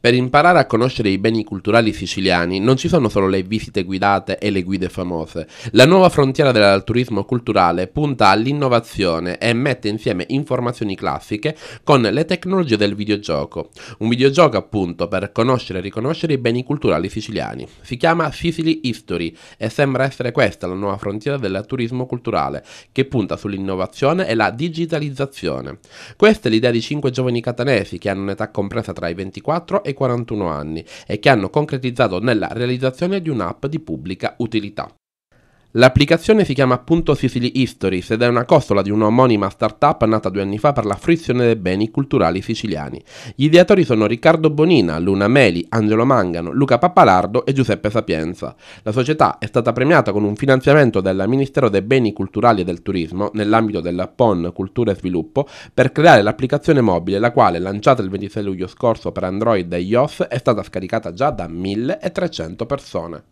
Per imparare a conoscere i beni culturali siciliani non ci sono solo le visite guidate e le guide famose. La nuova frontiera del turismo culturale punta all'innovazione e mette insieme informazioni classiche con le tecnologie del videogioco. Un videogioco appunto per conoscere e riconoscere i beni culturali siciliani. Si chiama Sicily History e sembra essere questa la nuova frontiera del turismo culturale che punta sull'innovazione e la digitalizzazione. Questa è l'idea di 5 giovani catanesi che hanno un'età compresa tra i 24 e 41 anni e che hanno concretizzato nella realizzazione di un'app di pubblica utilità. L'applicazione si chiama appunto Sicily Histories ed è una costola di un'omonima startup nata due anni fa per la fruizione dei beni culturali siciliani. Gli ideatori sono Riccardo Bonina, Luna Meli, Angelo Mangano, Luca Pappalardo e Giuseppe Sapienza. La società è stata premiata con un finanziamento del Ministero dei Beni Culturali e del Turismo nell'ambito della PON Cultura e Sviluppo per creare l'applicazione mobile, la quale, lanciata il 26 luglio scorso per Android e iOS, è stata scaricata già da 1300 persone.